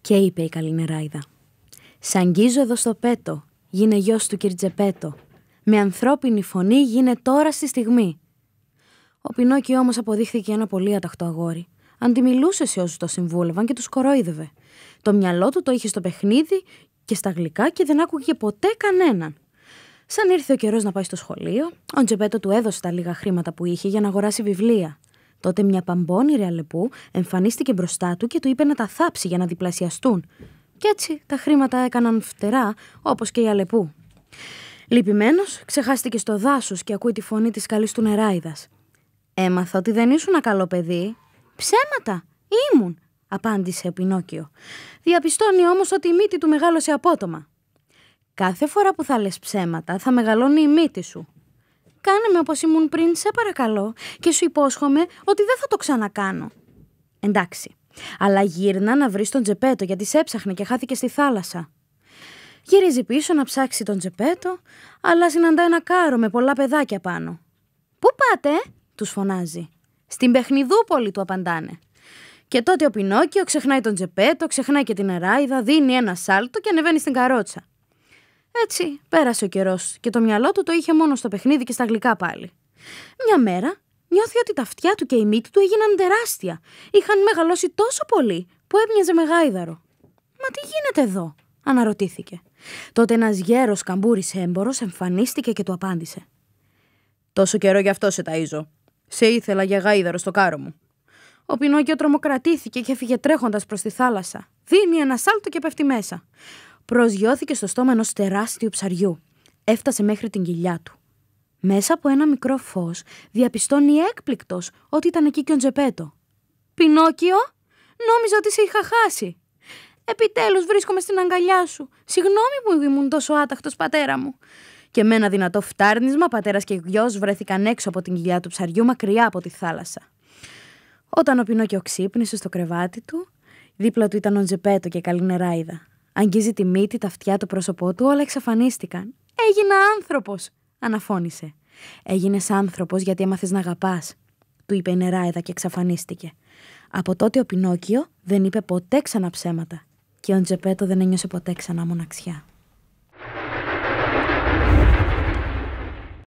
Και είπε η νεράιδα «Σ' αγγίζω εδώ στο πέτο, γίνε γιος του Κυρτζεπέτο. Με ανθρώπινη φωνή γίνε τώρα στη στιγμή». Ο Πινόκι όμως αποδείχθηκε ένα πολύ αταχτό αγόρι. Αντιμιλούσε σε όσους το συμβούλευαν και τους κορόιδευε. Το μυαλό του το είχε στο παιχνίδι και στα γλυκά και δεν άκουγε ποτέ κανέναν. Σαν ήρθε ο καιρός να πάει στο σχολείο, ο Τζεπέτο του έδωσε τα λίγα χρήματα που είχε για να αγοράσει βιβλία. Τότε μια παμπώνηρη αλεπού εμφανίστηκε μπροστά του και του είπε να τα θάψει για να διπλασιαστούν. Κι έτσι τα χρήματα έκαναν φτερά, όπως και η αλεπού. Λυπημένος, ξεχάστηκε στο δάσος και ακούει τη φωνή της καλής του νεράιδας. Έμαθα ότι δεν ήσουν ένα καλό παιδί. Ψέματα! Ήμουν! απάντησε ο Πινόκιο. Διαπιστώνει όμως ότι η μύτη του μεγάλωσε απότομα. Κάθε φορά που θα λες ψέματα θα μεγαλώνει η μύτη σου, Κάνε με όπως ήμουν πριν, σε παρακαλώ, και σου υπόσχομαι ότι δεν θα το ξανακάνω. Εντάξει, αλλά γύρνα να βρεις τον Τζεπέτο γιατί σε έψαχνε και χάθηκε στη θάλασσα. Γυρίζει πίσω να ψάξει τον Τζεπέτο, αλλά συναντά ένα κάρο με πολλά παιδάκια πάνω. Πού πάτε, τους φωνάζει. Στην παιχνιδούπολη του απαντάνε. Και τότε ο Πινόκιο ξεχνάει τον Τζεπέτο, ξεχνάει και την Αράιδα, δίνει ένα σάλτο και ανεβαίνει στην καρότσα. Έτσι, πέρασε ο καιρός και το μυαλό του το είχε μόνο στο παιχνίδι και στα γλυκά πάλι. Μια μέρα νιώθει ότι τα αυτιά του και η μύτη του έγιναν τεράστια. Είχαν μεγαλώσει τόσο πολύ που έμοιαζε με γάιδαρο. Μα τι γίνεται εδώ, αναρωτήθηκε. Τότε ένας γέρος καμπούρη έμπορο εμφανίστηκε και του απάντησε. Τόσο καιρό γι' αυτό σε ταΐζω. Σε ήθελα για γάιδαρο στο κάρο μου. Ο Πινόκιο τρομοκρατήθηκε και έφυγε τρέχοντας προς τη θάλασσα. Δίνει ένα σάλτο και πέφτει μέσα προσγειώθηκε στο στόμα ενός τεράστιου ψαριού. Έφτασε μέχρι την κοιλιά του. Μέσα από ένα μικρό φως διαπιστώνει έκπληκτος ότι ήταν εκεί και ο Τζεπέτο. «Πινόκιο, νόμιζα ότι σε είχα χάσει. Επιτέλους βρίσκομαι στην αγκαλιά σου. Συγγνώμη που ήμουν τόσο άταχτος πατέρα μου». Και με ένα δυνατό φτάρνισμα, πατέρας και γιος βρέθηκαν έξω από την κοιλιά του ψαριού μακριά από τη θάλασσα. Όταν ο Πινόκιο ξύπνησε στο κρεβάτι του, δίπλα του ήταν ο Τζεπέτο και η καλή νεράιδα. Αγγίζει τη μύτη, τα αυτιά, το πρόσωπό του, όλα εξαφανίστηκαν. Έγινα άνθρωπος, αναφώνησε. Έγινες άνθρωπος γιατί έμαθες να αγαπάς, του είπε η νεράιδα και εξαφανίστηκε. Από τότε ο Πινόκιο δεν είπε ποτέ ξανά ψέματα και ο Τζεπέτο δεν ένιωσε ποτέ ξανά μοναξιά.